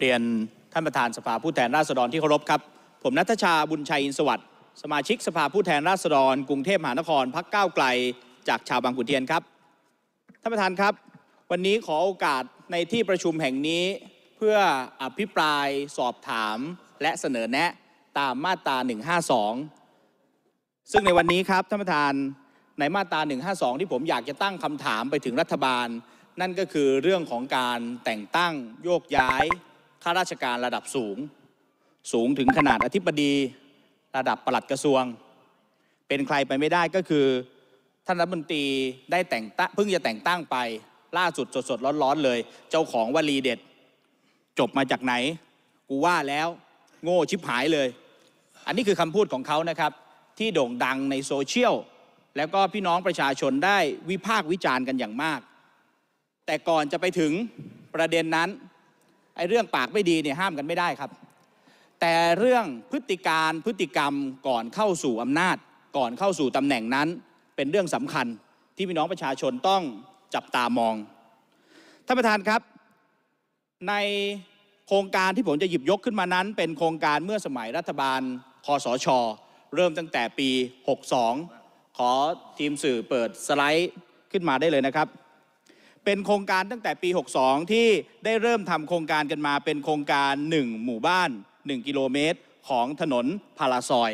เรียนท่านประธานสภาผู้แทนราษฎรที่เคารพครับ ผมนัทชาบุญชัยอินสวัสดิ์สมาชิกสภาผู้แทนราษฎร กรุงเทพมหานครพักก้าวไกลจากชาวบางขุนเทียนครับท่านประธานครับ วันนี้ขอโอกาสในที่ประชุมแห่งนี้เพื่ออภิปรายสอบถามและเสนอแนะตามมาตรา 152 ซึ่งในวันนี้ครับ ท่านประธานในมาตรา152 ที่ผมอยากจะตั้งคำถามไปถึงรัฐบาล นั่นก็คือเรื่องของการแต่งตั้งโยกย้ายข้าราชการระดับสูง สูงถึงขนาดอธิบดี ระดับปลัดกระทรวง เป็นใครไปไม่ได้ก็คือ ท่านรัฐมนตรีได้แต่งตั้งเพิ่งจะแต่งตั้งไป ล่าสุดสด ๆ ร้อน ๆ เลย เจ้าของวลีเด็ดจบมาจากไหน กูว่าแล้วโง่ชิบหายเลย อันนี้คือคำพูดของเขานะครับ ที่โด่งดังในโซเชียลแล้วก็พี่น้องประชาชนได้วิพากษ์วิจารณ์กันอย่างมาก แต่ก่อนจะไปถึงประเด็นนั้นไอ้เรื่องปากไม่ดีเนี่ยห้ามกันไม่ได้ครับ แต่เรื่องพฤติการพฤติกรรมก่อนเข้าสู่อำนาจ ก่อนเข้าสู่ตำแหน่งนั้น เป็นเรื่องสำคัญที่พี่น้องประชาชนต้องจับตามองท่านประธานครับ ในโครงการที่ผมจะหยิบยกขึ้นมานั้น เป็นโครงการเมื่อสมัยรัฐบาลคอสช เริ่มตั้งแต่ปี 62 ขอทีมสื่อเปิดสไลด์ขึ้นมาได้เลยนะครับเป็นโครงการตั้งแต่ปี62ที่ได้เริ่มทำโครงการกันมาเป็นโครงการ1หมู่บ้าน1กิโลเมตรของถนนพาราซอย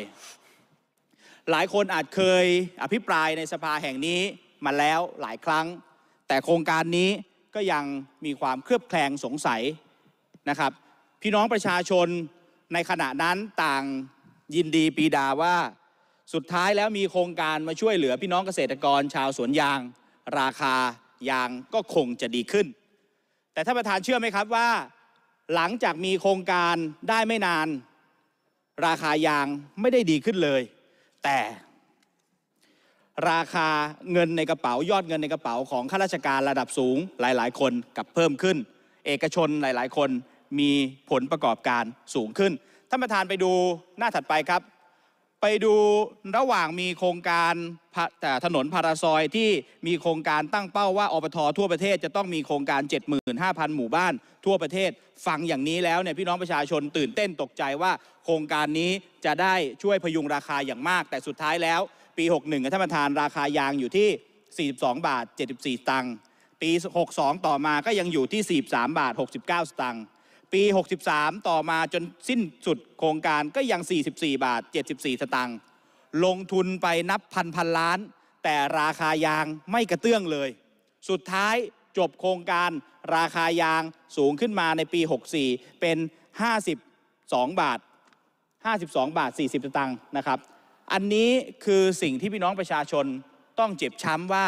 หลายคนอาจเคยอภิปรายในสภาแห่งนี้มาแล้วหลายครั้ง แต่โครงการนี้ก็ยังมีความเครือบแคลงสงสัยนะครับ พี่น้องประชาชนในขณะนั้นต่างยินดีปีดาว่าสุดท้ายแล้วมีโครงการมาช่วยเหลือพี่น้องเกษตรกรชาวสวนยาง ราคายางก็คงจะดีขึ้น แต่ท่านประธานเชื่อไหมครับว่าหลังจากมีโครงการได้ไม่นาน ราคายางไม่ได้ดีขึ้นเลย แต่ ราคาเงินในกระเป๋า ยอดเงินในกระเป๋าของข้าราชการระดับสูงหลาย ๆ คนกับเพิ่มขึ้น เอกชนหลาย ๆ คนมีผลประกอบการสูงขึ้น ท่านประธานไปดูหน้าถัดไปครับไปดูระหว่างมีโครงการแต่ถนนพาราซอยที่มีโครงการตั้งเป้าว่าอปททั่วประเทศจะต้องมีโครงการ 75,000 หมู่บ้านทั่วประเทศฟังอย่างนี้แล้วเนี่ยพี่น้องประชาชนตื่นเต้นตกใจว่า โครงการนี้จะได้ช่วยพยุงราคาอย่างมาก แต่สุดท้ายแล้ว ปี 61ท่านประธานราคายางอยู่ที่ 42บาท74ตังค์ปี62 ต่อมาก็ยังอยู่ที่43บาท69สตังค์ปี 63 ต่อมาจนสิ้นสุดโครงการก็ยัง 44 บาท 74 สตางค์ลงทุนไปนับพันพันล้าน แต่ราคายางไม่กระเตื้องเลย สุดท้ายจบโครงการราคายางสูงขึ้นมาในปี 64 เป็น 52 บาท 52 บาท 40 สตางค์นะครับ อันนี้คือสิ่งที่พี่น้องประชาชนต้องเจ็บช้ำว่า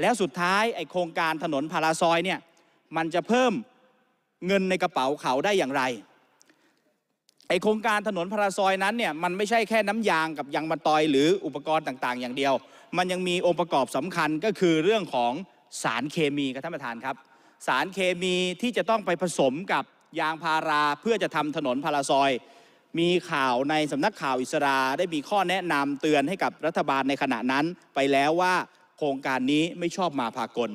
แล้วสุดท้ายไอโครงการถนนพาราซอยเนี่ยมันจะเพิ่มเงินในกระเป๋าเขาได้อย่างไร ไอโครงการถนนพราซอยนั้นเนี่ยมันไม่ใช่แค่น้ำยางกับยางมะตอยหรืออุปกรณ์ต่างๆ อย่างเดียว มันยังมีองค์ประกอบสำคัญก็คือเรื่องของสารเคมีครับท่านประธานครับ สารเคมีที่จะต้องไปผสมกับยางพาราเพื่อจะทำถนนพาราซอย มีข่าวในสำนักข่าวอิสราได้มีข้อแนะนำเตือนให้กับรัฐบาลในขณะนั้น ไปแล้วว่าโครงการนี้ไม่ชอบมาพากล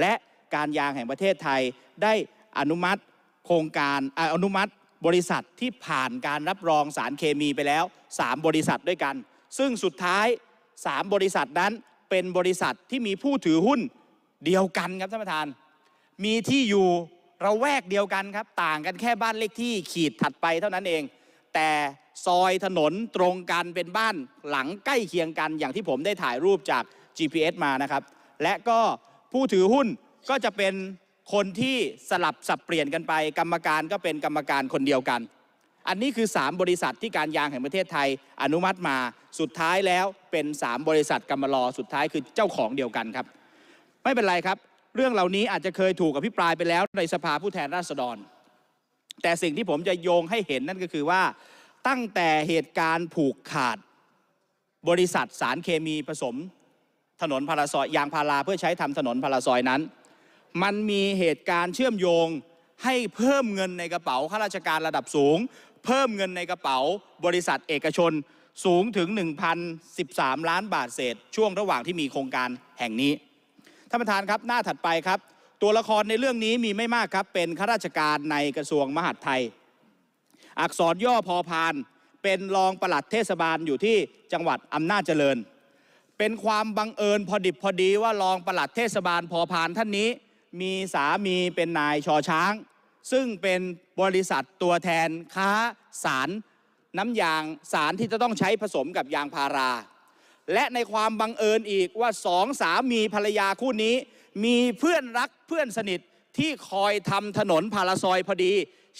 และการยางแห่งประเทศไทยได้อนุมัติโครงการอนุมัติบริษัทที่ผ่านการรับรองสารเคมีไปแล้ว3บริษัทด้วยกัน ซึ่งสุดท้าย3บริษัทนั้นเป็นบริษัทที่มีผู้ถือหุ้นเดียวกันครับท่านประธาน มีที่อยู่ระแวกเดียวกันครับ ต่างกันแค่บ้านเลขที่ขีดถัดไปเท่านั้นเอง แต่ซอยถนนตรงกันเป็นบ้านหลังใกล้เคียงกัน อย่างที่ผมได้ถ่ายรูปจาก GPS มานะครับ และก็ผู้ถือหุ้นก็จะเป็นคนที่สลับสับเปลี่ยนกันไปกรรมการก็เป็นกรรมการคนเดียวกัน อันนี้คือ 3 บริษัทที่การยางแห่งประเทศไทยอนุมัติมาสุดท้ายแล้วเป็น 3 บริษัทกรรมลอสุดท้ายคือเจ้าของเดียวกันครับ ไม่เป็นไรครับ เรื่องเหล่านี้อาจจะเคยถูกอภิปรายไปแล้วในสภาผู้แทนราษฎร แต่สิ่งที่ผมจะโยงให้เห็นนั่นก็คือว่าตั้งแต่เหตุการณ์ผูกขาด บริษัทสารเคมีผสม ถนนพาราซอยยางพาราเพื่อใช้ทำถนนพาราซอยนั้นมันมีเหตุการณ์เชื่อมโยง ให้เพิ่มเงินในกระเป๋าข้าราชการระดับสูง เพิ่มเงินในกระเป๋า บริษัทเอกชนสูงถึง 1,013 ล้านบาทเศษช่วงระหว่างที่มีโครงการแห่งนี้ท่านประธานครับ หน้าถัดไปครับ ตัวละครในเรื่องนี้มีไม่มากครับ เป็นข้าราชการในกระทรวงมหาดไทย อักษรย่อพอพานเป็นรองปลัดเทศบาลอยู่ที่จังหวัดอำนาจเจริญ เป็นความบังเอิญพอดิบพอดีว่ารองปลัดเทศบาลพอพานท่านนี้มีสามีเป็นนายชอช้าง ซึ่งเป็นบริษัทตัวแทนค้า สารน้ำยางสารที่จะต้องใช้ผสมกับยางพารา และในความบังเอิญอีกว่าสองสามีภรรยาคู่นี้ มีเพื่อนรักเพื่อนสนิทที่คอยทำถนนพาราซอยพอดี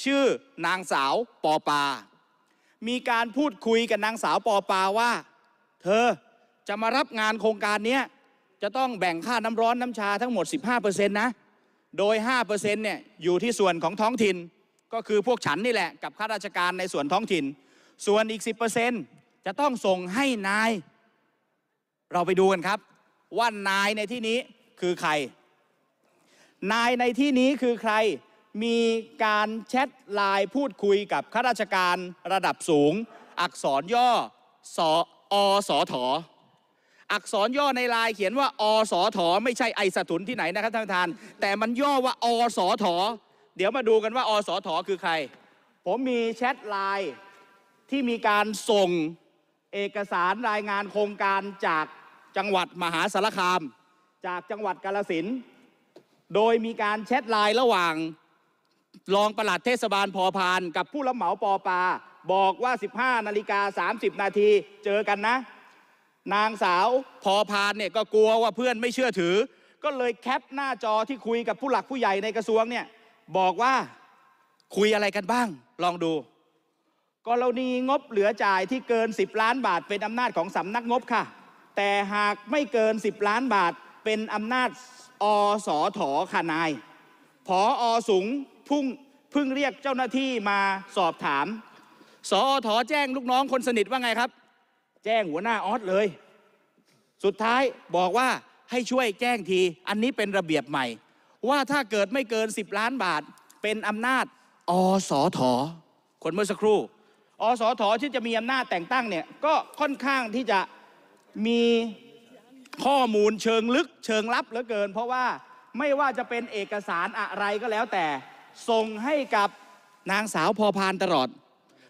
ชื่อนางสาวปอปามีการพูดคุยกับนางสาวปอปาว่า เธอจะมารับงานโครงการนี้จะต้องแบ่งค่าน้ำร้อนน้ำชาทั้งหมด 15%นะ โดย 5%เนี่ย อยู่ที่ส่วนของท้องถิ่น ก็คือพวกฉันนี่แหละ กับข้าราชการในส่วนท้องถิ่น ส่วนอีก 10%จะต้องส่งให้นาย เราไปดูกันครับว่านายในที่นี้คือใคร นายในที่นี้คือใคร มีการแชทไลน์พูดคุยกับข้าราชการระดับสูง อักษรย่อ สออสอถออักษรย่อในลายเขียนว่า อสอถอไม่ใช่ไอสถุนที่ไหนนะครับท่านประธาน แต่มันย่อว่า อสอถอเดี๋ยวมาดูกันว่า อสอถอคือใคร ผมมีแชทไลน์ที่มีการส่งเอกสารรายงานโครงการจากจังหวัดมหาสารคาม จากจังหวัดกาลสินโดยมีการแชทไลน์ระหว่างรองประหลัดเทศบาลพอพานกับผู้รับเหมาปอปาบอกว่า 15 นาฬิกา 30 นาทีเจอกันนะนางสาวพอพานเนี่ยก็กลัวว่าเพื่อนไม่เชื่อถือ ก็เลยแคปหน้าจอที่คุยกับผู้หลักผู้ใหญ่ในกระทรวงเนี่ยบอกว่าคุยอะไรกันบ้างลองดู กรณีงบเหลือจ่ายที่เกิน 10 ล้านบาทเป็นอำนาจของสำนักงบค่ะ แต่หากไม่เกิน 10 ล้านบาทเป็นอำนาจอสอถอคนายผออสูงพุ่งพึ่งเรียกเจ้าหน้าที่มาสอบถาม สอถอแจ้งลูกน้องคนสนิทว่าไงครับแจ้งหัวหน้าออสเลย สุดท้ายบอกว่าให้ช่วยแจ้งที อันนี้เป็นระเบียบใหม่ ว่าถ้าเกิดไม่เกิน 10 ล้านบาทเป็นอำนาจ อสอทอคนเมื่อสักครู่ อสอทอที่จะมีอำนาจแต่งตั้งเนี่ยก็ค่อนข้างที่จะมีข้อมูลเชิงลึก เชิงลับเหลือเกิน เพราะว่าไม่ว่าจะเป็นเอกสารอะไรก็แล้วแต่ส่งให้กับนางสาวพอพานตลอด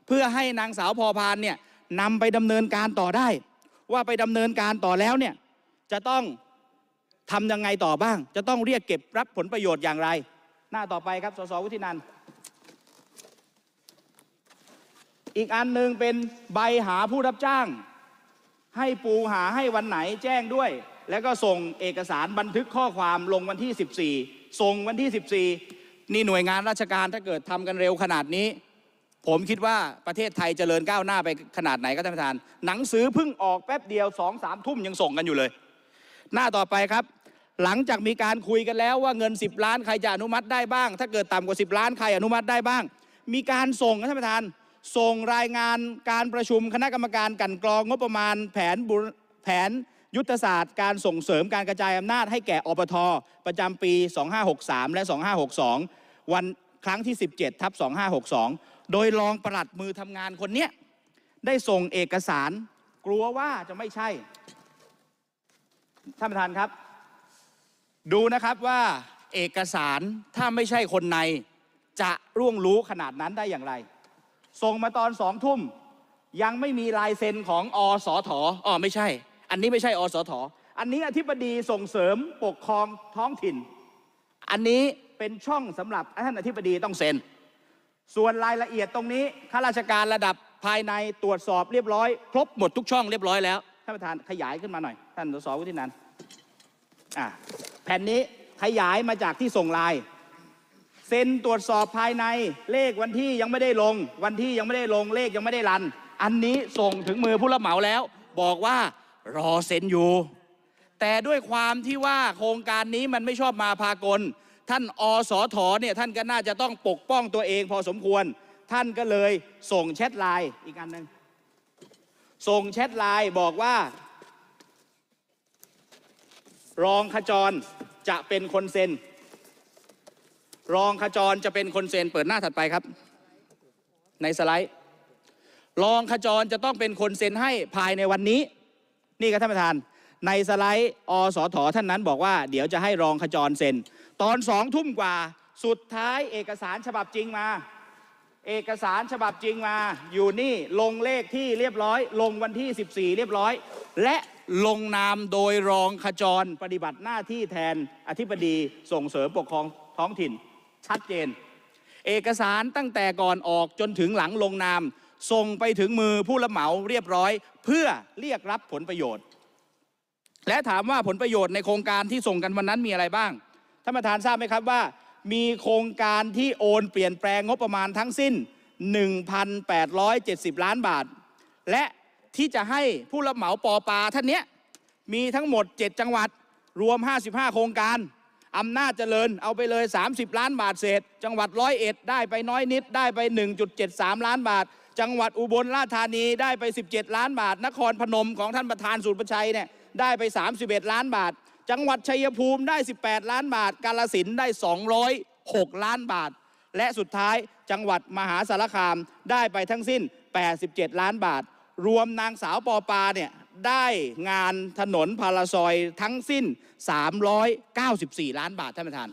เพื่อให้นางสาวพอพานเนี่ยนำไปดำเนินการต่อได้ ว่าไปดำเนินการต่อแล้วเนี่ย จะต้องทำยังไงต่อบ้าง จะต้องเรียกเก็บรับผลประโยชน์อย่างไร หน้าต่อไปครับสสวุฒินันอีกอันหนึ่งเป็นใบหาผู้รับจ้าง ให้ปูหาให้วันไหนแจ้งด้วย แล้วก็ส่งเอกสารบันทึกข้อความลงวันที่ 14ส่งวันที่ 14 นี่หน่วยงานราชการถ้าเกิดทำกันเร็วขนาดนี้ผมคิดว่าประเทศไทยเจริญก้าวหน้าไปขนาดไหนก็ท่านประธาน หนังสือเพิ่งออกแป๊บเดียวสองสามทุ่มยังส่งกันอยู่เลย หน้าต่อไปครับ หลังจากมีการคุยกันแล้วว่าเงิน 10 ล้านใครจะอนุมัติได้บ้าง ถ้าเกิดต่ำกว่า10ล้านใครอนุมัติได้บ้างมีการส่งนท่านประธาน ส่งรายงานการประชุมคณะกรรมการกันกรองงบประมาณแผนแผนยุทธศาสตร์ การส่งเสริมการกระจายอำนาจ ให้แก่อปท ประจำปี 2563 และ 2562 วันครั้งที่ 17ทับ2562โดยรองประหลัดมือทำงานคนนี้ได้ส่งเอกสารกลัวว่าจะไม่ใช่ท่านประธานครับ ดูนะครับว่าเอกสารถ้าไม่ใช่คนในจะร่วงรู้ขนาดนั้นได้อย่างไรส่งมาตอนสองทุ่ม ยังไม่มีลายเซ็นของอสอถออ๋อไม่ใช่ อันนี้ไม่ใช่อสอถออันนี้อธิบดีส่งเสริมปกครองท้องถิ่น อันนี้เป็นช่องสำหรับท่านอธิบดีต้องเซ็นส่วนรายละเอียดตรงนี้ข้าราชการระดับภายในตรวจสอบเรียบร้อยครบหมดทุกช่องเรียบร้อยแล้วท่านประธานขยายขึ้นมาหน่อยท่านสสวุฒินันอ่าแผ่นนี้ขยายมาจากที่ส่งลายเซ็นตรวจสอบภายในเลขวันที่ยังไม่ได้ลง วันที่ยังไม่ได้ลงเลขยังไม่ได้รัน อันนี้ส่งถึงมือผู้รับเหมาแล้ว บอกว่า รอเซ็นอยู่ แต่ด้วยความที่ว่าโครงการนี้มันไม่ชอบมาพากลท่านอสอทอเนี่ยท่านก็น่าจะต้องปกป้องตัวเองพอสมควร ท่านก็เลยส่งแชทไลน์อีกอันหนึ่งส่งแชทไลน์บอกว่า รองขจรจะเป็นคนเซ็น รองขจรจะเป็นคนเซ็นเปิดหน้าถัดไปครับ ในสไลด์ รองขจรจะต้องเป็นคนเซ็นให้ภายในวันนี้ นี่ครับท่านประธาน ในสไลด์อสอทอท่านนั้นบอกว่าเดี๋ยวจะให้รองขจรเซ็นตอนสองทุ่มกว่าสุดท้ายเอกสารฉบับจริงมา เอกสารฉบับจริงมาอยู่นี่ลงเลขที่เรียบร้อย ลงวันที่ 14 เรียบร้อย และลงนามโดยรองขจรปฏิบัติหน้าที่แทนอธิบดีส่งเสริมปกครองท้องถิ่น ชัดเจน เอกสารตั้งแต่ก่อนออกจนถึงหลังลงนาม ส่งไปถึงมือผู้รับเหมาเรียบร้อย เพื่อเรียกรับผลประโยชน์ และถามว่าผลประโยชน์ในโครงการที่ส่งกันวันนั้นมีอะไรบ้างท่านประธานทราบไหมครับว่ามีโครงการที่โอนเปลี่ยนแปลงงบประมาณทั้งสิ้น 1,870 ล้านบาท และที่จะให้ผู้รับเหมาปอปาท่านเนี้ยมีทั้งหมด 7 จังหวัด รวม 55 โครงการอำนาจเจริญเอาไปเลย 30 ล้านบาทเศษจังหวัดร้อยเอ็ดได้ไปน้อยนิดได้ไป 1.73 ล้านบาท จังหวัดอุบลราชธานีได้ไป 17 ล้านบาท นครพนมของท่านประธานสุรประชัยเนี่ยได้ไป 31 ล้านบาทจังหวัดชัยภูมิได้ 18 ล้านบาท กาลสินได้ 206 ล้านบาท และสุดท้ายจังหวัดมหาสารคามได้ไปทั้งสิ้น 87 ล้านบาท รวมนางสาวปอปาเนี่ยได้งานถนนพาราซอยทั้งสิ้น 394 ล้านบาท ท่านประธาน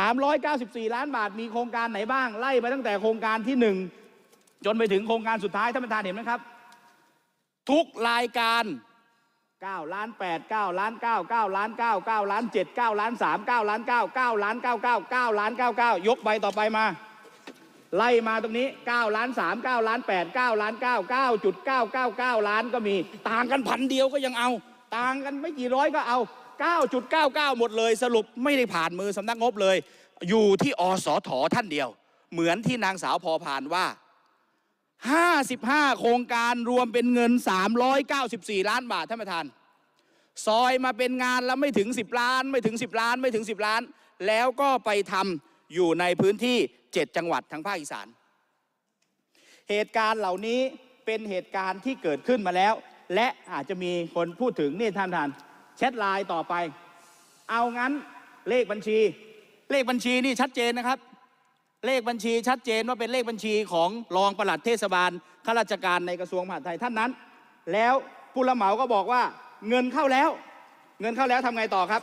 394 ล้านบาทมีโครงการไหนบ้างไล่ไปตั้งแต่โครงการที่1จนไปถึงโครงการสุดท้ายท่านประธานเห็นไหมครับ ทุกรายการ9ล้าน8 9ล้าน9 9ล้าน9 9ล้าน7 9ล้าน3 9 ล้าน 9 9ล้าน99 9ล้าน99ยกใบต่อไปมา ไล่มาตรงนี้9ล้าน3 9ล้าน8 9 ล้าน 9 9.999 ล้านก็มี ต่างกันพันเดียวก็ยังเอา ต่างกันไม่กี่ร้อยก็เอา 9.99 หมดเลยสรุปไม่ได้ผ่านมือสำนักงบเลย อยู่ที่อสอถอท่านเดียว เหมือนที่นางสาวพอผ่านว่า55 โครงการรวมเป็นเงิน 394 ล้านบาทท่านประธานซอยมาเป็นงานแล้วไม่ถึง 10 ล้านไม่ถึง 10 ล้านไม่ถึง 10 ล้าน แล้วก็ไปทำอยู่ในพื้นที่ 7 จังหวัดทางภาคอีสาน เหตุการณ์เหล่านี้เป็นเหตุการณ์ที่เกิดขึ้นมาแล้ว และอาจจะมีคนพูดถึงนี่ท่านท่านแชทไลน์ต่อไป เอางั้นเลขบัญชี เลขบัญชีนี่ชัดเจนนะครับเลขบัญชีชัดเจนว่าเป็นเลขบัญชีของรองปลัดเทศบาลข้าราชการในกระทรวงมหาดไทยท่านนั้น แล้วผู้รับเหมาก็บอกว่าเงินเข้าแล้ว เงินเข้าแล้วทำไงต่อครับ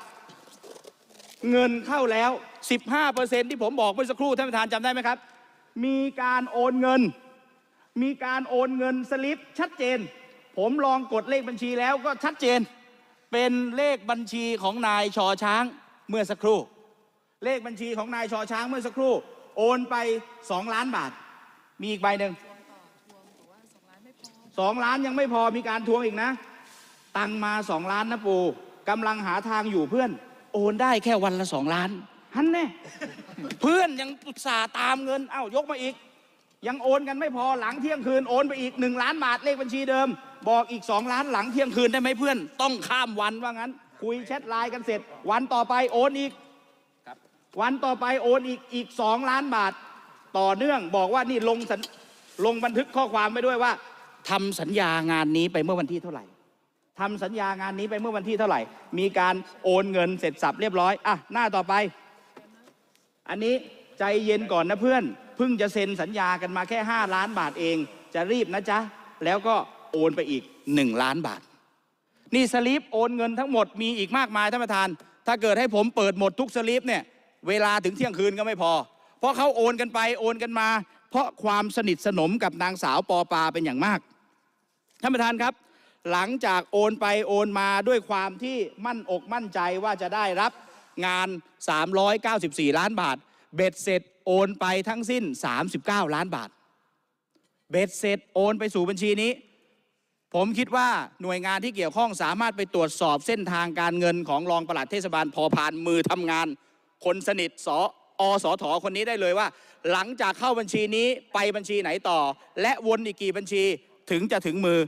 เงินเข้าแล้ว 15%ที่ผมบอกเมื่อสักครู่ท่านประธานจำได้ไหมครับ มีการโอนเงิน มีการโอนเงินสลิปชัดเจน ผมลองกดเลขบัญชีแล้วก็ชัดเจนเป็นเลขบัญชีของนายชอช้างเมื่อสักครู่ เลขบัญชีของนายชอช้างเมื่อสักครู่โอนไปสองล้านบาท มีอีกใบหนึ่งสองล้านยังไม่พอ มีการทวงอีกนะ ตังมาสองล้านนะปูกำลังหาทางอยู่เพื่อน โอนได้แค่วันละสองล้านฮันแน่ เพื่อนยังปรึกาตามเงิน เอ้ายกมาอีก ยังโอนกันไม่พอ หลังเที่ยงคืนโอนไปอีกหนึ่งล้านบาทเลขบัญชีเดิม บอกอีกสองล้านหลังเที่ยงคืนได้ไหมเพื่อน ต้องข้ามวันว่างั้น คุยแชทไลน์กันเสร็จ วันต่อไปโอนอีกวันต่อไปโอนอีกอีกสองล้านบาท ต่อเนื่องบอกว่านี่ลงลงบันทึกข้อความไปด้วยว่า ทำสัญญางานนี้ไปเมื่อวันที่เท่าไหร่ ทำสัญญางานนี้ไปเมื่อวันที่เท่าไหร่ มีการโอนเงินเสร็จสับเรียบร้อยอ่ะหน้าต่อไป อันนี้ใจเย็นก่อนนะเพื่อนเพิ่งจะเซ็นสัญญากันมาแค่5ล้านบาทเองจะรีบนะจ๊ะแล้วก็โอนไปอีก1ล้านบาท นี่สลิปโอนเงินทั้งหมดมีอีกมากมายท่านประธาน ถ้าเกิดให้ผมเปิดหมดทุกสลิปเนี่ยเวลาถึงเที่ยงคืนก็ไม่พอ เพราะเขาโอนกันไปโอนกันมา เพราะความสนิทสนมกับนางสาวปอปาเป็นอย่างมาก ท่านประธานครับ หลังจากโอนไปโอนมาด้วยความที่มั่นอกมั่นใจว่าจะได้รับงาน 394 ล้านบาท เบ็ดเสร็จโอนไปทั้งสิ้น 39 ล้านบาท เบ็ดเสร็จโอนไปสู่บัญชีนี้ ผมคิดว่าหน่วยงานที่เกี่ยวข้องสามารถไปตรวจสอบเส้นทางการเงินของรองปลัดเทศบาลพอผ่านมือทำงานคนสนิทสออสอถอคนนี้ได้เลยว่า หลังจากเข้าบัญชีนี้ไปบัญชีไหนต่อ และวนอีกกี่บัญชีถึงจะถึงมือ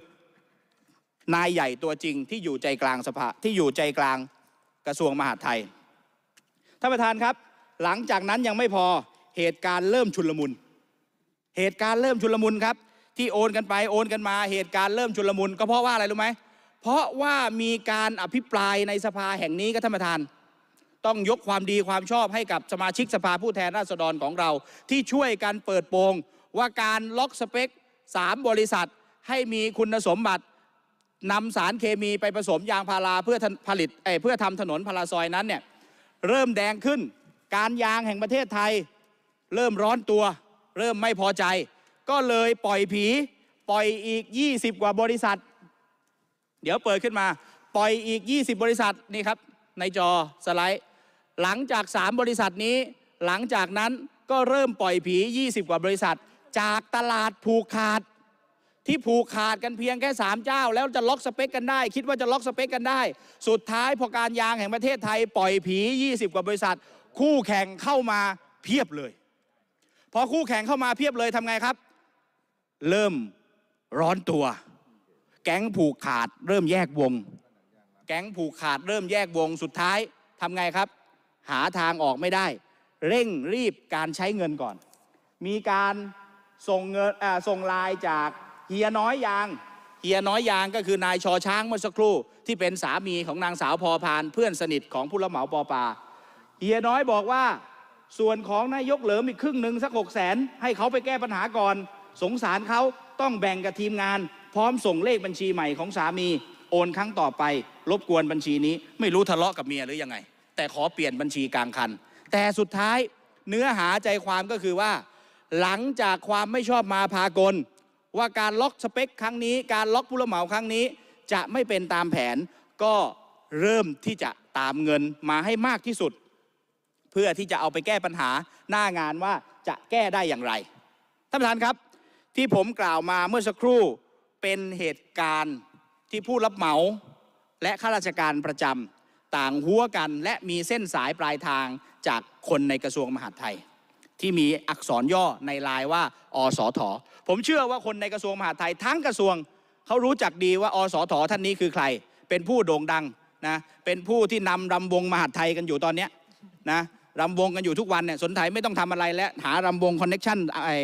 นายใหญ่ตัวจริงที่อยู่ใจกลางสภาที่อยู่ใจกลางกระทรวงมหาดไทยท่านประธานครับ หลังจากนั้นยังไม่พอเหตุการณ์เริ่มชุลมุน เหตุการณ์เริ่มชุลมุนครับที่โอนกันไปโอนกันมาเหตุการณ์เริ่มชุลมุน ก็เพราะว่าอะไรรู้ไหมเพราะว่ามีการอภิปรายในสภาแห่งนี้ก็ท่านประธานต้องยกความดีความชอบให้กับสมาชิกสภาผู้แทนราษฎรของเรา ที่ช่วยกันเปิดโปงว่าการล็อกสเปค 3 บริษัทให้มีคุณสมบัตินำสารเคมีไปผสมยางพาราเพื่อผลิตเเพื่อทำถนนพาราซอยนั้นเนี่ยเริ่มแดงขึ้นการยางแห่งประเทศไทย เริ่มร้อนตัว เริ่มไม่พอใจ ก็เลยปล่อยผีปล่อยอีก 20 กว่าบริษัท เดี๋ยวเปิดขึ้นมา ปล่อยอีก 20 บริษัทนี่ครับ ในจอสไลด์หลังจาก 3 บริษัทนี้หลังจากนั้นก็เริ่มปล่อยผี 20 กว่าบริษัท จากตลาดผูกขาด ที่ผูกขาดกันเพียงแค่ 3 เจ้า แล้วจะล็อกสเปคกันได้ คิดว่าจะล็อกสเปคกันได้ สุดท้ายพอการยางแห่งประเทศไทยปล่อยผี 20 กว่าบริษัท คู่แข่งเข้ามาเพียบเลย พอคู่แข่งเข้ามา เพียบเลยทำไงครับ เริ่มร้อนตัว แก๊งผูกขาด เริ่มแยกวง แก๊งผูกขาด เริ่มแยกวงสุดท้ายทำไงครับหาทางออกไม่ได้ เร่งรีบการใช้เงินก่อน มีการส่งเงินส่งลายจาก เฮียน้อยยาง เฮียน้อยยางก็คือนายชอช้างเมื่อสักครู่ที่เป็นสามีของนางสาวพอพานเพื่อนสนิทของผู้รับเหมาปอปาเฮียน้อยบอกว่า ส่วนของนายกเหลิมอีกครึ่งหนึ่งสักหกแสนให้เขาไปแก้ปัญหาก่อน สงสารเขาต้องแบ่งกับทีมงาน พร้อมส่งเลขบัญชีใหม่ของสามีโอนครั้งต่อไป รบกวนบัญชีนี้ ไม่รู้ทะเลาะกับเมียหรือยังไงแต่ขอเปลี่ยนบัญชีกลางคัน แต่สุดท้ายเนื้อหาใจความก็คือว่า หลังจากความไม่ชอบมาพากล ว่าการล็อกสเปคครั้งนี้ การล็อกผู้รับเหมาครั้งนี้จะไม่เป็นตามแผน ก็เริ่มที่จะตามเงินมาให้มากที่สุด เพื่อที่จะเอาไปแก้ปัญหาหน้างานว่าจะแก้ได้อย่างไรท่านประธานครับ ที่ผมกล่าวมาเมื่อสักครู่เป็นเหตุการณ์ที่ผู้รับเหมา และข้าราชการประจำต่างหัวกันและมีเส้นสายปลายทางจากคนในกระทรวงมหาดไทย ที่มีอักษรย่อในลายว่า อสอถอ ผมเชื่อว่าคนในกระทรวงมหาดไทย ทั้งกระทรวงเขารู้จักดีว่า อสอถอท่านนี้คือใคร เป็นผู้โด่งดังนะเป็นผู้ที่นำรำวงมหาดไทยกันอยู่ตอนนี้นะรำวงกันอยู่ทุกวันเนี่ยสนไทยไม่ต้องทำอะไรและหารำวงคอนเน็กชันไอ้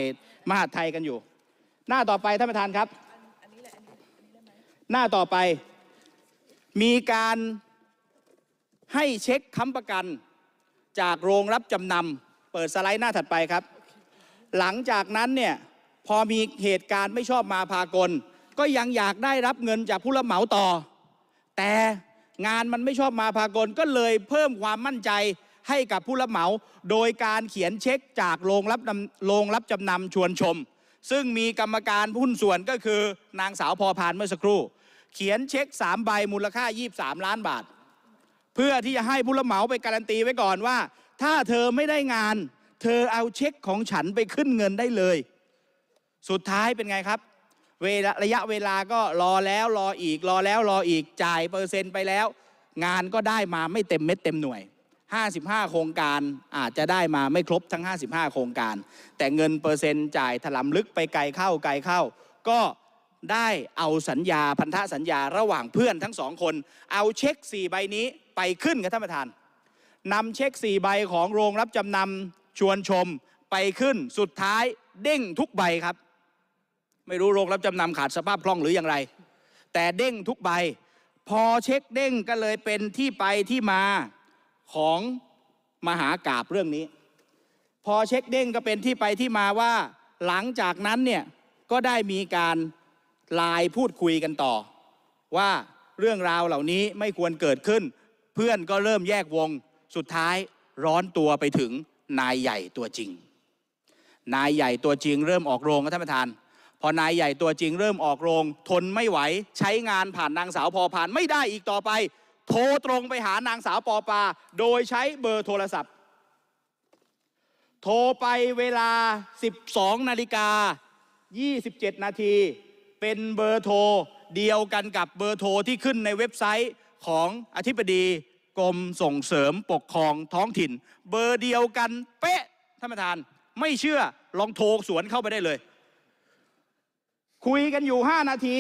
มหาดไทยกันอยู่ หน้าต่อไปท่านประธานครับหน้าต่อไปมีการให้เช็คค้ำประกันจากโรงรับจำนำเปิดสไลด์หน้าถัดไปครับ หลังจากนั้นเนี่ยพอมีเหตุการณ์ไม่ชอบมาพากลก็ยังอยากได้รับเงินจากผู้รับเหมาต่อ แต่งานมันไม่ชอบมาพากลก็เลยเพิ่มความมั่นใจให้กับผู้รับเหมา โดยการเขียนเช็คจากโรงรับโรงรับจำนำชวนชม ซึ่งมีกรรมการหุ้นส่วนก็คือ นางสาวพอพานเมื่อสักครู่ เขียนเช็ค3ใบมูลค่า 23ล้านบาทเพื่อที่จะให้ผู้รับเหมาไปการันตีไว้ก่อนว่า ถ้าเธอไม่ได้งาน เธอเอาเช็คของฉันไปขึ้นเงินได้เลย สุดท้ายเป็นไงครับ เวลาระยะเวลาก็รอแล้วรออีกรอแล้วรออีก จ่ายเปอร์เซ็นต์ไปแล้ว งานก็ได้มาไม่เต็มเม็ดเต็มหน่วย 55 โครงการอาจจะได้มาไม่ครบทั้ง 55 โครงการ แต่เงินเปอร์เซ็นต์จ่ายถลำลึกไปไกลเข้าไกลเข้า ก็ได้เอาสัญญาพันธสัญญาระหว่างเพื่อนทั้งสองคน เอาเช็ค4ใบนี้ไปขึ้นครับท่านประธานนำเช็คสี่ใบของโรงรับจำนำชวนชมไปขึ้นสุดท้ายเด้งทุกใบครับ ไม่รู้โรงรับจำนำขาดสภาพคล่องหรืออย่างไร แต่เด้งทุกใบ พอเช็คเด้งก็เลยเป็นที่ไปที่มาของมหากาบเรื่องนี้ พอเช็คเด้งก็เป็นที่ไปที่มาว่า หลังจากนั้นเนี่ยก็ได้มีการไลน์พูดคุยกันต่อว่าเรื่องราวเหล่านี้ไม่ควรเกิดขึ้นเพื่อนก็เริ่มแยกวงสุดท้ายร้อนตัวไปถึงนายใหญ่ตัวจริง นายใหญ่ตัวจริงเริ่มออกโรงครับท่านประธาน พอนายใหญ่ตัวจริงเริ่มออกโรงทนไม่ไหวใช้งานผ่านนางสาวพอผ่านไม่ได้อีกต่อไป โทรตรงไปหานางสาวปอปา โดยใช้เบอร์โทรศัพท์ โทรไปเวลา 12นาฬิกา27นาทีเป็นเบอร์โทรเดียวกันกับเบอร์โทรที่ขึ้นในเว็บไซต์ของอธิบดีกรมส่งเสริมปกครองท้องถิ่น เบอร์เดียวกัน เป๊ะท่านประธาน ไม่เชื่อลองโทรสวนเข้าไปได้เลย คุยกันอยู่ห้านาที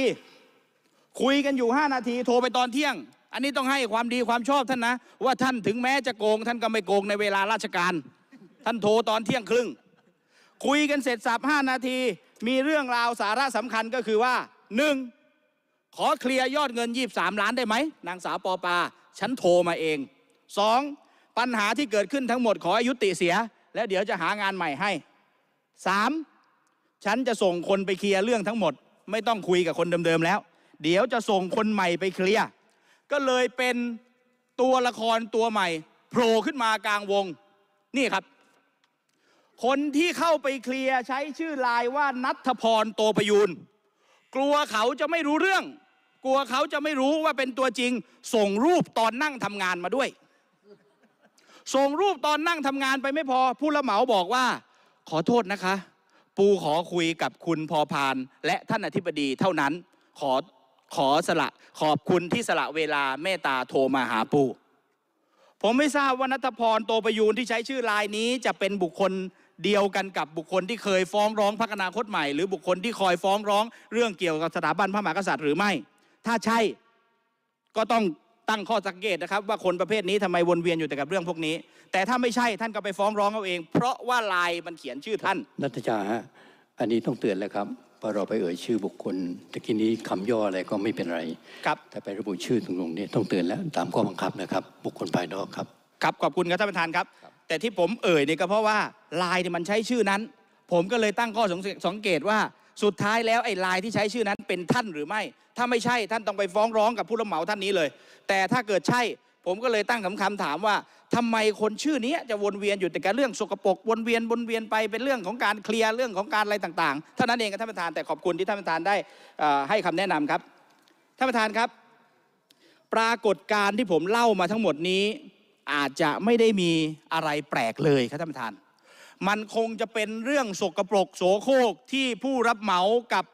คุยกันอยู่ห้านาที โทรไปตอนเที่ยง อันนี้ต้องให้ความดีความชอบท่านนะ ว่าท่านถึงแม้จะโกง ท่านก็ไม่โกงในเวลาราชการ ท่านโทรตอนเที่ยงครึ่ง คุยกันเสร็จสับห้านาที มีเรื่องราวสาระสำคัญก็คือว่าหนึ่งขอเคลียร์ยอดเงิน23ล้านได้ไหมนางสาวปอปา ฉันโทรมาเอง 2. ปัญหาที่เกิดขึ้นทั้งหมด ขออายุติเสีย และเดี๋ยวจะหางานใหม่ให้ 3. ฉันจะส่งคนไปเคลียร์เรื่องทั้งหมด ไม่ต้องคุยกับคนเดิมๆแล้ว เดี๋ยวจะส่งคนใหม่ไปเคลียร์ก็เลยเป็นตัวละครตัวใหม่โผล่ขึ้นมากลางวง นี่ครับ คนที่เข้าไปเคลียร์ใช้ชื่อลายว่านัทพรโตประยูนกลัวเขาจะไม่รู้เรื่อง กลัวเขาจะไม่รู้ว่าเป็นตัวจริง ส่งรูปตอนนั่งทำงานมาด้วย ส่งรูปตอนนั่งทำงานไปไม่พอ ผู้ละเหมาบอกว่า ขอโทษนะคะ ปูขอคุยกับคุณพอพาน และท่านอธิบดีเท่านั้น ขอขอสละ ขอบคุณที่สละเวลาเมตตาโทรมาหาปู ผมไม่ทราบว่านัทพรโตประยูนที่ใช้ชื่อลายนี้จะเป็นบุคคลเดียวกันกับบุคคลที่เคยฟ้องร้องพักอนาคตใหม่หรือบุคคลที่คอยฟ้องร้องเรื่องเกี่ยวกับสถาบันพระมหากษัตริย์หรือไม่ ถ้าใช่ก็ต้องตั้งข้อสังเกตนะครับ ว่าคนประเภทนี้ทำไมวนเวียนอยู่แต่กับเรื่องพวกนี้ แต่ถ้าไม่ใช่ท่านก็ไปฟ้องร้องเอาเอง เพราะว่าลายมันเขียนชื่อท่านนัตชาฮะอันนี้ต้องเตือนแล้วครับพอเราไปเอ่ยชื่อ บุคคลตะกี้นี้คำย่ออะไรก็ไม่เป็นไรครับ แต่ไประบุชื่อตรงๆนี้ต้องเตือนแล้วตามข้อบังคับนะครับ บุคคลภายนอกครับ ครับขอบคุณครับท่านประธานครับแต่ที่ผมเอ่ยเนี่ยก็เพราะว่าลายเนี่ยมันใช้ชื่อนั้น ผมก็เลยตั้งข้อสังเกตว่า สุดท้ายแล้วไอ้ลายที่ใช้ชื่อนั้นเป็นท่านหรือไม่ ถ้าไม่ใช่ ท่านต้องไปฟ้องร้องกับผู้รับเหมาท่านนี้เลย แต่ถ้าเกิดใช่ผมก็เลยตั้งคำถามว่า ทำไมคนชื่อนี้จะวนเวียนอยู่แต่กับเรื่องสกปรกวนเวียนวนเวียนไปเป็นเรื่องของการเคลียร์เรื่องของการอะไรต่างๆเท่านั้นเองครับท่านประธานแต่ขอบคุณที่ท่านประธานได้ให้คำแนะนำครับท่านประธานครับ ปรากฏการที่ผมเล่ามาทั้งหมดนี้อาจจะไม่ได้มีอะไรแปลกเลยครับท่านประธาน มันคงจะเป็นเรื่องสกปรกโสโครกที่ผู้รับเหมากับ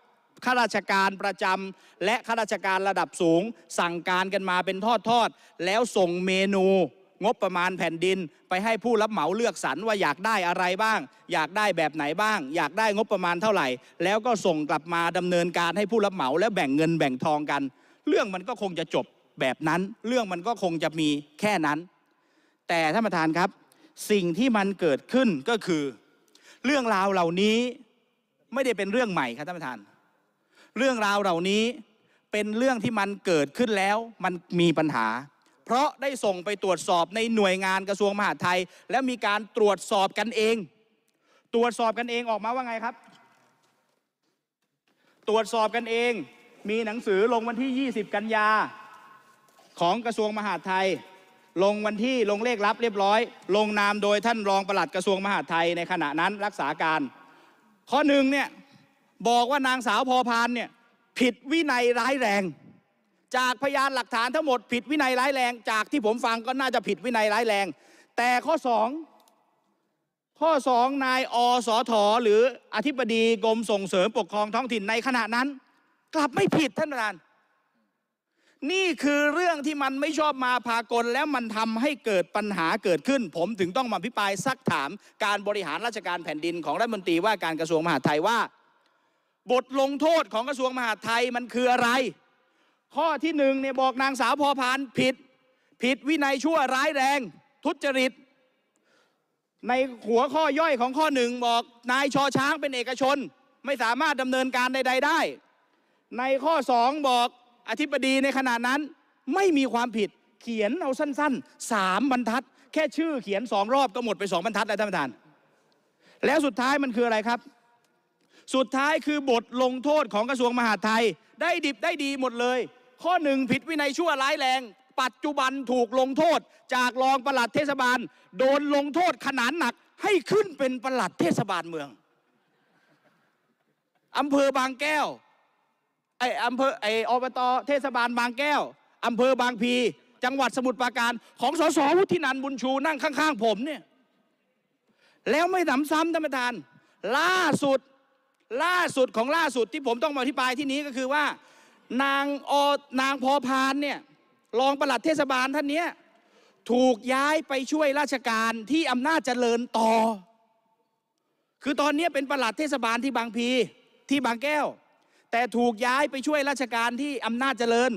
ข้าราชการประจำ และข้าราชการระดับสูง สั่งการกันมาเป็นทอดทอดแล้วส่งเมนูงบประมาณแผ่นดิน ไปให้ผู้รับเหมาเลือกสรรว่าอยากได้อะไรบ้าง อยากได้แบบไหนบ้าง อยากได้งบประมาณเท่าไหร่ แล้วก็ส่งกลับมาดำเนินการให้ผู้รับเหมาแล้วแบ่งเงินแบ่งทองกัน เรื่องมันก็คงจะจบแบบนั้น เรื่องมันก็คงจะมีแค่นั้นแต่ท่านประธานครับ สิ่งที่มันเกิดขึ้นก็คือเรื่องราวเหล่านี้ไม่ได้เป็นเรื่องใหม่ครับท่านประธาน เรื่องราวเหล่านี้เป็นเรื่องที่มันเกิดขึ้นแล้วมันมีปัญหา เพราะได้ส่งไปตรวจสอบในหน่วยงานกระทรวงมหาดไทย และมีการตรวจสอบกันเอง ตรวจสอบกันเองออกมาว่าไงครับ ตรวจสอบกันเองมีหนังสือลงวันที่ 20 กันยาของกระทรวงมหาดไทยลงวันที่ลงเลขลับเรียบร้อย ลงนามโดยท่านรองปลัดกระทรวงมหาดไทยในขณะนั้นรักษาการ ข้อหนึ่งเนี่ยบอกว่านางสาวพอพานเนี่ยผิดวินัยร้ายแรง จากพยานหลักฐานทั้งหมดผิดวินัยร้ายแรง จากที่ผมฟังก็น่าจะผิดวินัยร้ายแรง แต่ข้อสองข้อสองนายอสอทอหรืออธิบดีกรมส่งเสริมปกครองท้องถิ่นในขณะนั้น กลับไม่ผิดท่านประธานนี่คือเรื่องที่มันไม่ชอบมาพากลแล้วมันทำให้เกิดปัญหาเกิดขึ้น ผมถึงต้องมาพิปายซักถามการบริหารราชการแผ่นดินของรัฐมนตรีว่าการกระทรวงมหาดไทยว่า บทลงโทษของกระทรวงมหาดไทยมันคืออะไร ข้อที่หนึ่งเนี่ยบอกนางสาวพอพานผิด ผิดวินัยชั่วร้ายแรง ทุจริต ในหัวข้อย่อยของข้อหนึ่งบอกนายชอช้างเป็นเอกชนไม่สามารถดำเนินการใด ๆ ได้ ในข้อสองบอกอธิบดีในขณะนั้นไม่มีความผิดเขียนเอาสั้นๆสามบรรทัด แค่ชื่อเขียนสองรอบก็หมดไปสองบรรทัดแล้วท่านประธาน แล้วสุดท้ายมันคืออะไรครับ สุดท้ายคือบทลงโทษของกระทรวงมหาดไทย ได้ดิบได้ดีหมดเลย ข้อหนึ่งผิดวินัยชั่วร้ายแรง ปัจจุบันถูกลงโทษจากรองปลัดเทศบาล โดนลงโทษขนาดหนัก ให้ขึ้นเป็นปลัดเทศบาลเมืองอำเภอบางแก้วไออำเภอไออบตเทศบาลบางแก้วอำเภอบางพี จังหวัดสมุทรปราการ ของสสวุฒินันบุญชูนั่งข้างๆ ผมเนี่ยแล้วไม่หนำซ้ำท่านประธานล่าสุดล่าสุดของล่าสุดที่ผมต้องมาอธิบายที่นี้ก็คือว่า นางอนางพอพานเนี่ยรองปลัดเทศบาลท่านเนี้ยถูกย้ายไปช่วยราชการที่อำนาจเจริญต่อ คือตอนนี้เป็นปลัดเทศบาลที่บางพีที่บางแก้วแต่ถูกย้ายไปช่วยราชการที่อำนาจเจริญ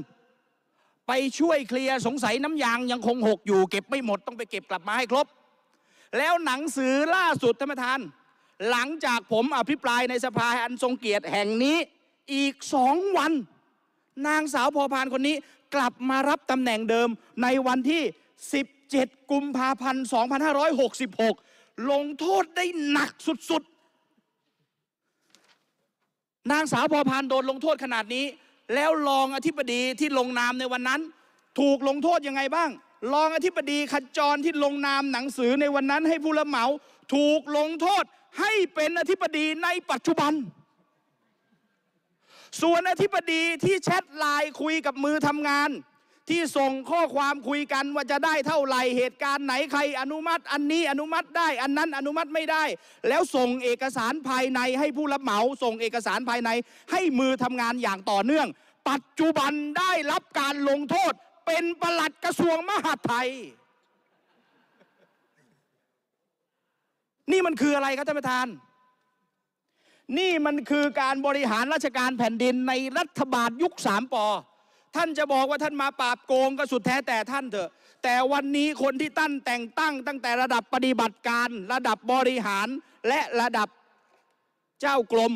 ไปช่วยเคลียร์ สงสัยน้ำยาง ยังคงหกอยู่เก็บไม่หมดต้องไปเก็บกลับมาให้ครบ แล้วหนังสือล่าสุดท่านประธาน หลังจากผมอภิปรายในสภาอันทรงเกียรติแห่งนี้อีกสองวัน นางสาวพอพานคนนี้กลับมารับตำแหน่งเดิมในวันที่ 17 กุมภาพันธ์ 2566 ลงโทษได้หนักสุดนางสาวพอพานโดนลงโทษขนาดนี้ แล้วรองอธิบดีที่ลงนามในวันนั้น ถูกลงโทษยังไงบ้างรองอธิบดีขจรที่ลงนามหนังสือในวันนั้นให้ผู้ละเหมา ถูกลงโทษให้เป็นอธิบดีในปัจจุบัน ส่วนอธิบดีที่แชทไลน์คุยกับมือทำงานที่ส่งข้อความคุยกันว่าจะได้เท่าไหร่เหตุการณ์ไหนใครอนุมัติ อันนี้อนุมัติได้ อันนั้นอนุมัติไม่ได้ แล้วส่งเอกสารภายในให้ผู้รับเหมาส่งเอกสารภายในให้มือทำงานอย่างต่อเนื่อง ปัจจุบันได้รับการลงโทษเป็นประหลัดกระทรวงมหาดไทย นี่มันคืออะไรครับท่านประธาน นี่มันคือการบริหารราชการแผ่นดินในรัฐบาลยุคสามปอท่านจะบอกว่าท่านมาปราบโกงก็สุดแท้แต่ท่านเถอะ แต่วันนี้คนที่ตั้นแต่งตั้งตั้งแต่ระดับปฏิบัติการระดับบริหารและระดับเจ้ากรม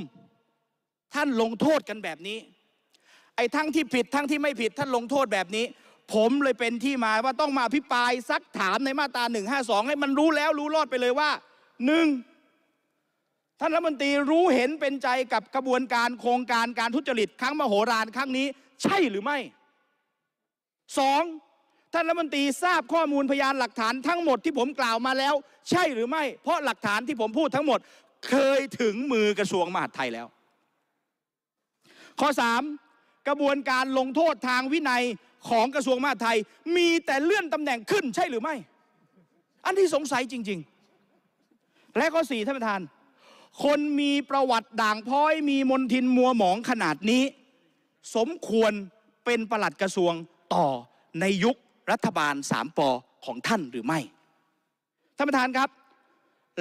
ท่านลงโทษกันแบบนี้ ไอ้ทั้งที่ผิดทั้งที่ไม่ผิดท่านลงโทษแบบนี้ ผมเลยเป็นที่มาว่าต้องมาพิปายซักถามในมาตราสองให้มันรู้แล้วรู้รอดไปเลยว่าหนึ่งท่านรัฐมนตรีรู้เห็นเป็นใจกับกระบวนการโครงการการทุจริตครั้งมโหฬารครั้งนี้ใช่หรือไม่สองท่านรัฐมนตรีทราบข้อมูลพยานหลักฐานทั้งหมดที่ผมกล่าวมาแล้ว ใช่หรือไม่ เพราะหลักฐานที่ผมพูดทั้งหมด เคยถึงมือกระทรวงมหาดไทยแล้ว ข้อ 3. กระบวนการลงโทษทางวินัยของกระทรวงมหาดไทยมีแต่เลื่อนตำแหน่งขึ้น ใช่หรือไม่ อันที่สงสัยจริง ๆ และข้อสี่ท่านประธาน คนมีประวัติด่างพ้อยมีมนทินมัวหมองขนาดนี้สมควรเป็นประหลัดกระทรวงต่อในยุครัฐบาลสามปอของท่านหรือไม่ท่านประธานครับ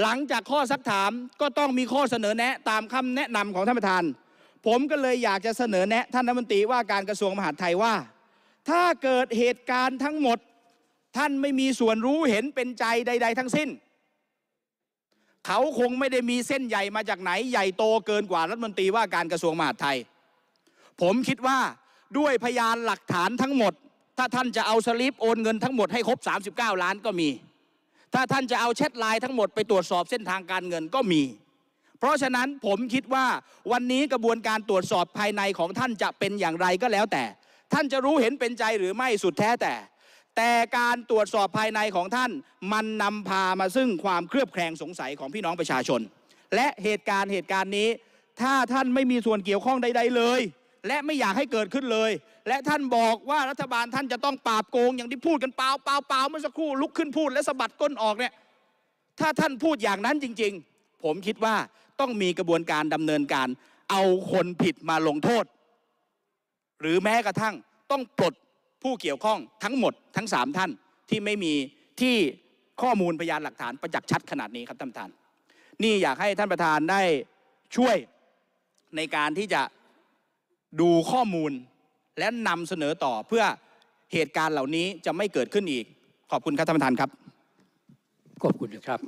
หลังจากข้อซักถามก็ต้องมีข้อเสนอแนะตามคำแนะนำของท่านประธาน ผมก็เลยอยากจะเสนอแนะท่านรัฐมนตรีว่าการกระทรวงมหาดไทยว่าถ้าเกิดเหตุการณ์ทั้งหมด ท่านไม่มีส่วนรู้เห็นเป็นใจใดๆ ทั้งสิ้น เขาคงไม่ได้มีเส้นใหญ่มาจากไหน ใหญ่โตเกินกว่ารัฐมนตรีว่าการกระทรวงมหาดไทยผมคิดว่าด้วยพยานหลักฐานทั้งหมด ถ้าท่านจะเอาสลิปโอนเงินทั้งหมดให้ครบ39 ล้านก็มี ถ้าท่านจะเอาแชทไลน์ทั้งหมดไปตรวจสอบเส้นทางการเงินก็มี เพราะฉะนั้นผมคิดว่าวันนี้กระบวนการตรวจสอบภายในของท่านจะเป็นอย่างไรก็แล้วแต่ ท่านจะรู้เห็นเป็นใจหรือไม่สุดแท้แต่ แต่การตรวจสอบภายในของท่านมันนำพามาซึ่งความเครือบแคลงสงสัยของพี่น้องประชาชน และเหตุการณ์เหตุการณ์นี้ ถ้าท่านไม่มีส่วนเกี่ยวข้องใดๆเลยและไม่อยากให้เกิดขึ้นเลย และท่านบอกว่ารัฐบาลท่านจะต้องปราบโกงอย่างที่พูดกันเปล่าเปล่าเปล่าเมื่อสักครู่ลุกขึ้นพูด และสะบัดก้นออกเนี่ย ถ้าท่านพูดอย่างนั้นจริง ๆ ผมคิดว่าต้องมีกระบวนการดำเนินการเอาคนผิดมาลงโทษ หรือแม้กระทั่งต้องปลดผู้เกี่ยวข้องทั้งหมดทั้งสามท่านที่ไม่มีที่ข้อมูลพยานหลักฐานประจักษ์ชัดขนาดนี้ครับท่านประธานนี่อยากให้ท่านประธานได้ช่วยในการที่จะดูข้อมูลและนำเสนอต่อเพื่อเหตุการณ์เหล่านี้จะไม่เกิดขึ้นอีก ขอบคุณครับท่านประธานครับ ขอบคุณครับ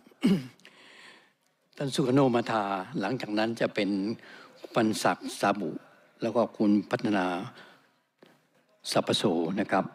ท่านสุขโนมาธาหลังจากนั้นจะเป็นปันศักดิ์สาบุ แล้วก็คุณพัฒนา สัพโสนะครับ